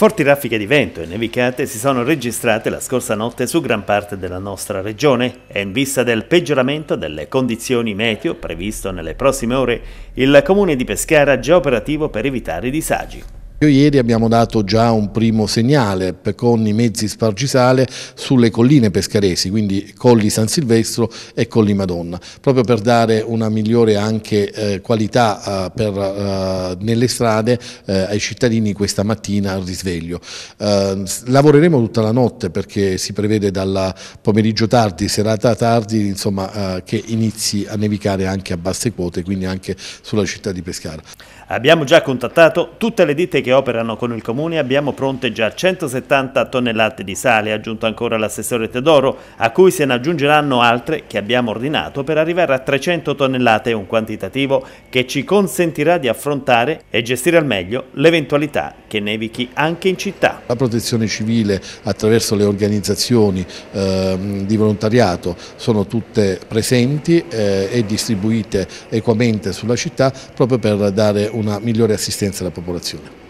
Forti raffiche di vento e nevicate si sono registrate la scorsa notte su gran parte della nostra regione e in vista del peggioramento delle condizioni meteo previsto nelle prossime ore, il comune di Pescara è già operativo per evitare i disagi. Io ieri abbiamo dato già un primo segnale con i mezzi spargisale sulle colline pescaresi, quindi Colli San Silvestro e Colli Madonna, proprio per dare una migliore anche eh, qualità eh, per, eh, nelle strade eh, ai cittadini questa mattina al risveglio. Ehm, lavoreremo tutta la notte perché si prevede dal pomeriggio tardi, serata tardi, insomma, eh, che inizi a nevicare anche a basse quote, quindi anche sulla città di Pescara. Abbiamo già contattato tutte le ditte che che operano con il Comune abbiamo pronte già 170 tonnellate di sale, ha aggiunto ancora l'assessore Tedoro, a cui se ne aggiungeranno altre che abbiamo ordinato per arrivare a 300 tonnellate, un quantitativo che ci consentirà di affrontare e gestire al meglio l'eventualità che nevichi anche in città. La protezione civile attraverso le organizzazioni eh, di volontariato sono tutte presenti eh, e distribuite equamente sulla città proprio per dare una migliore assistenza alla popolazione.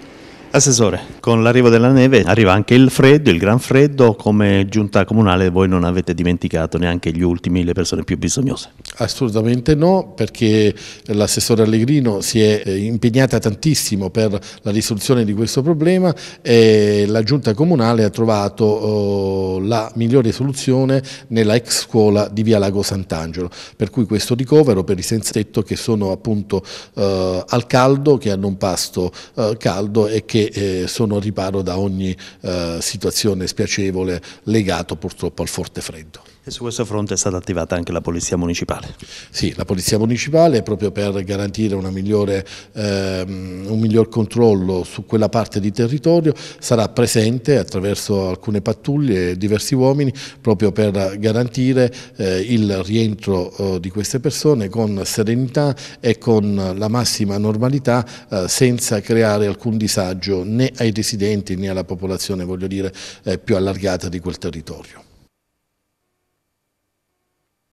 Assessore, con l'arrivo della neve arriva anche il freddo, il gran freddo, come giunta comunale voi non avete dimenticato neanche gli ultimi, le persone più bisognose? Assolutamente no, perché l'assessore Allegrino si è eh, impegnata tantissimo per la risoluzione di questo problema e la giunta comunale ha trovato oh, la migliore soluzione nella ex scuola di via Lago Sant'Angelo, per cui questo ricovero per i senza tetto che sono appunto eh, al caldo, che hanno un pasto eh, caldo e che eh, sono al riparo da ogni eh, situazione spiacevole legato purtroppo al forte freddo. E su questo fronte è stata attivata anche la Polizia Municipale. Sì, la Polizia Municipale proprio per garantire migliore, ehm, un miglior controllo su quella parte di territorio sarà presente attraverso alcune pattuglie e diversi uomini proprio per garantire eh, il rientro eh, di queste persone con serenità e con la massima normalità eh, senza creare alcun disagio né ai residenti né alla popolazione voglio dire, eh, più allargata di quel territorio.